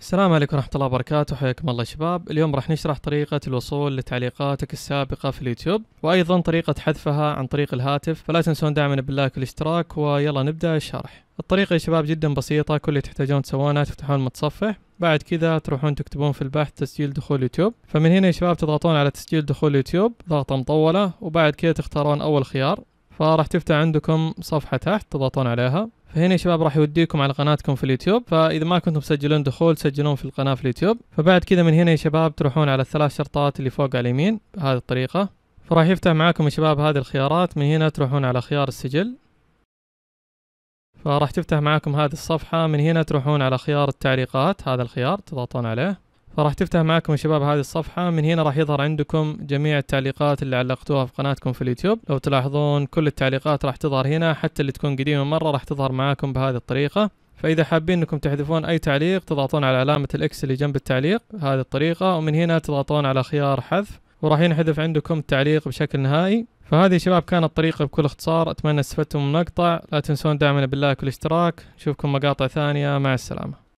السلام عليكم ورحمة الله وبركاته حياكم الله شباب اليوم راح نشرح طريقة الوصول لتعليقاتك السابقة في اليوتيوب وأيضا طريقة حذفها عن طريق الهاتف فلا تنسون دعما باللايك والاشتراك ويلا نبدأ الشرح الطريقة يا شباب جدا بسيطة كل اللي تحتاجون تسوونه تفتحون المتصفح بعد كذا تروحون تكتبون في البحث تسجيل دخول يوتيوب فمن هنا يا شباب تضغطون على تسجيل دخول يوتيوب ضغطة مطولة وبعد كذا تختارون أول خيار فراح تفتح عندكم صفحة تحت تضغطون عليها فهنا يا شباب راح يوديكم على قناتكم في اليوتيوب فاذا ما كنتم مسجلون دخول سجلون في القناه في اليوتيوب فبعد كذا من هنا يا شباب تروحون على الثلاث شرطات اللي فوق على اليمين بهذه الطريقه فراح يفتح معاكم يا شباب هذه الخيارات من هنا تروحون على خيار السجل فراح تفتح معاكم هذه الصفحه من هنا تروحون على خيار التعليقات هذا الخيار تضغطون عليه فراح تفتح معكم يا شباب هذه الصفحة من هنا راح يظهر عندكم جميع التعليقات اللي علقتوها في قناتكم في اليوتيوب لو تلاحظون كل التعليقات راح تظهر هنا حتى اللي تكون قديمة مرة راح تظهر معاكم بهذه الطريقة فإذا حابين أنكم تحذفون أي تعليق تضغطون على علامة الإكس اللي جنب التعليق بهذه الطريقة ومن هنا تضغطون على خيار حذف وراح ينحذف عندكم التعليق بشكل نهائي فهذه يا شباب كانت طريقة بكل اختصار أتمنى استفدتم من المقطع لا تنسون دعمنا باللايك والاشتراك نشوفكم مقاطع ثانية مع السلامة